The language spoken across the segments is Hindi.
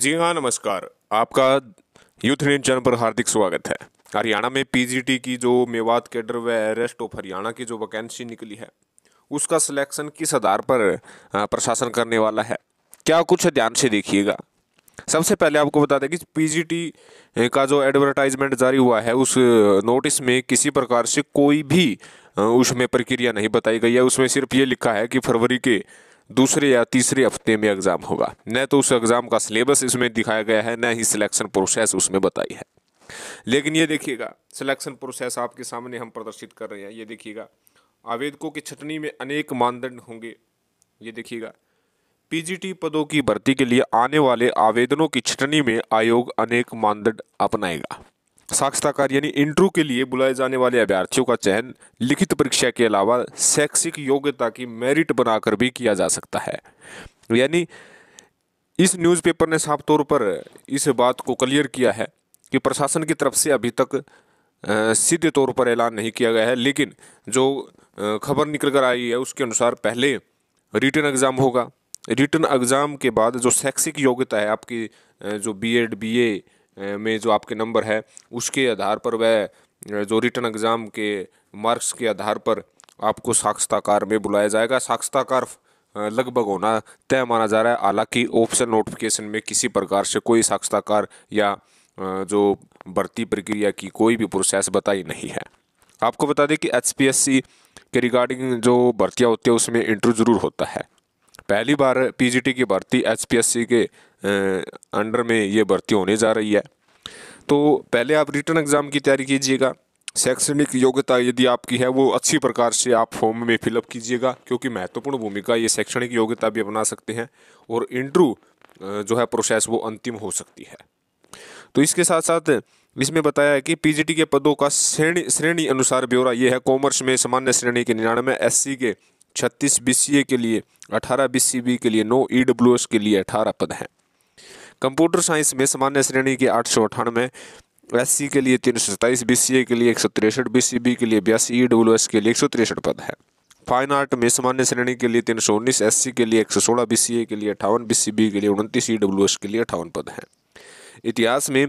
जी हाँ नमस्कार आपका यूथ न्यूज चैनल पर हार्दिक स्वागत है हरियाणा में पीजीटी की जो मेवात कैडर व रेस्ट ऑफ हरियाणा की जो वैकेंसी निकली है उसका सिलेक्शन किस आधार पर प्रशासन करने वाला है क्या कुछ ध्यान से देखिएगा सबसे पहले आपको बता दें कि पीजीटी का जो एडवर्टाइजमेंट जारी हुआ है उस नोटिस में किसी प्रकार से कोई भी उसमें प्रक्रिया नहीं बताई गई है उसमें सिर्फ ये लिखा है कि फरवरी के दूसरे या तीसरे हफ्ते में एग्ज़ाम होगा न तो उस एग्ज़ाम का सिलेबस इसमें दिखाया गया है न ही सिलेक्शन प्रोसेस उसमें बताई है लेकिन ये देखिएगा सिलेक्शन प्रोसेस आपके सामने हम प्रदर्शित कर रहे हैं ये देखिएगा आवेदकों की छटनी में अनेक मानदंड होंगे ये देखिएगा पीजीटी पदों की भर्ती के लिए आने वाले आवेदनों की छटनी में आयोग अनेक मानदंड अपनाएगा साक्षात्कार यानी इंटरव्यू के लिए बुलाए जाने वाले अभ्यर्थियों का चयन लिखित परीक्षा के अलावा शैक्षिक योग्यता की मेरिट बनाकर भी किया जा सकता है यानी इस न्यूज़पेपर ने साफ तौर पर इस बात को क्लियर किया है कि प्रशासन की तरफ से अभी तक सीधे तौर पर ऐलान नहीं किया गया है लेकिन जो खबर निकल कर आई है उसके अनुसार पहले रिटर्न एग्ज़ाम होगा रिटर्न एग्ज़ाम के बाद जो शैक्षिक योग्यता है आपकी जो बीएड बीए में जो आपके नंबर है उसके आधार पर वह जो रिटर्न एग्ज़ाम के मार्क्स के आधार पर आपको साक्षताकार में बुलाया जाएगा साक्षताकार लगभग होना तय माना जा रहा है हालांकि ऑप्शन नोटिफिकेशन में किसी प्रकार से कोई साक्षताकार या जो भर्ती प्रक्रिया की कोई भी प्रोसेस बताई नहीं है आपको बता दें कि एच के रिगार्डिंग जो भर्तियाँ होती है उसमें इंटरव्यू ज़रूर होता है पहली बार पीजीटी की भर्ती एचपीएससी के अंडर में ये भर्ती होने जा रही है तो पहले आप रिटर्न एग्ज़ाम की तैयारी कीजिएगा शैक्षणिक योग्यता यदि आपकी है वो अच्छी प्रकार से आप फॉर्म में फिलअप कीजिएगा क्योंकि महत्वपूर्ण भूमिका ये शैक्षणिक योग्यता भी अपना सकते हैं और इंटरव्यू जो है प्रोसेस वो अंतिम हो सकती है तो इसके साथ साथ इसमें बताया है कि पीजीटी के पदों का श्रेणी श्रेणी अनुसार ब्यौरा ये है कॉमर्स में सामान्य श्रेणी के निन्यानवे एससी के छत्तीस बी के लिए अठारह बी के लिए नौ ई के लिए अठारह पद हैं कंप्यूटर साइंस में सामान्य श्रेणी के आठ सौ अठानवे एस सी के लिए तीन सौ सत्ताईस बी सी ए के लिए एक सौ तिरसठ बी सी बी के लिए बयासी ई डब्ल्यू एस के लिए एक सौ तिरसठ पद है फाइन आर्ट में सामान्य श्रेणी के लिए तीन सौ उन्नीस एस सी के लिए एक सौ सोलह बी सी ए के लिए अठावन बी सी बी के लिए उनतीस ई डब्ल्यू एस के लिए अठावन पद हैं इतिहास में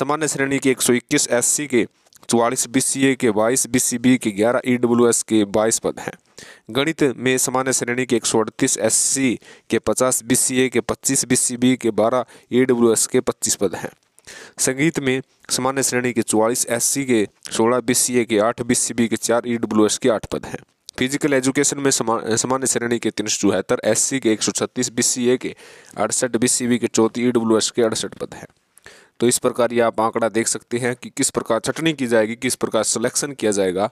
सामान्य श्रेणी के एक सौ इक्कीस एस सी के चौवालीस बी सी ए के बाईस बी सी बी के ग्यारह ई डब्ल्यू एस के बाईस पद हैं गणित में सामान्य श्रेणी के एक सौ अड़तीस एस सी के पचास बी सी ए के पच्चीस बी सी बी के बारह ए डब्ल्यू एस के पच्चीस पद हैं संगीत में सामान्य श्रेणी के चौवालीस एस सी के सोलह बी सी ए के आठ बी सी बी के चार ई डब्ल्यू एस के आठ पद हैं फिजिकल एजुकेशन में सामान्य श्रेणी के तीन सौ चौहत्तर एस सी के एक सौ छत्तीस बी सी ए के अड़सठ बी सी बी के चौथी ई डब्ल्यू एस के अड़सठ पद हैं तो इस प्रकार ये आप आंकड़ा देख सकते हैं कि किस प्रकार चटनी की जाएगी किस प्रकार सिलेक्शन किया जाएगा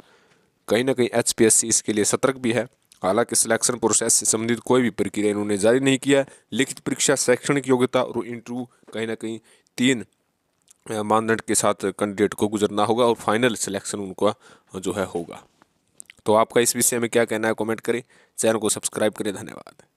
कहीं ना कहीं एच इसके लिए सतर्क भी है हालांकि सिलेक्शन प्रोसेस से संबंधित कोई भी प्रक्रिया इन्होंने जारी नहीं किया लिखित परीक्षा शैक्षणिक योग्यता और इंटरव्यू कहीं ना कहीं तीन मानदंड के साथ कैंडिडेट को गुजरना होगा और फाइनल सिलेक्शन उनका जो है होगा तो आपका इस विषय में क्या कहना है कमेंट करें चैनल को सब्सक्राइब करें धन्यवाद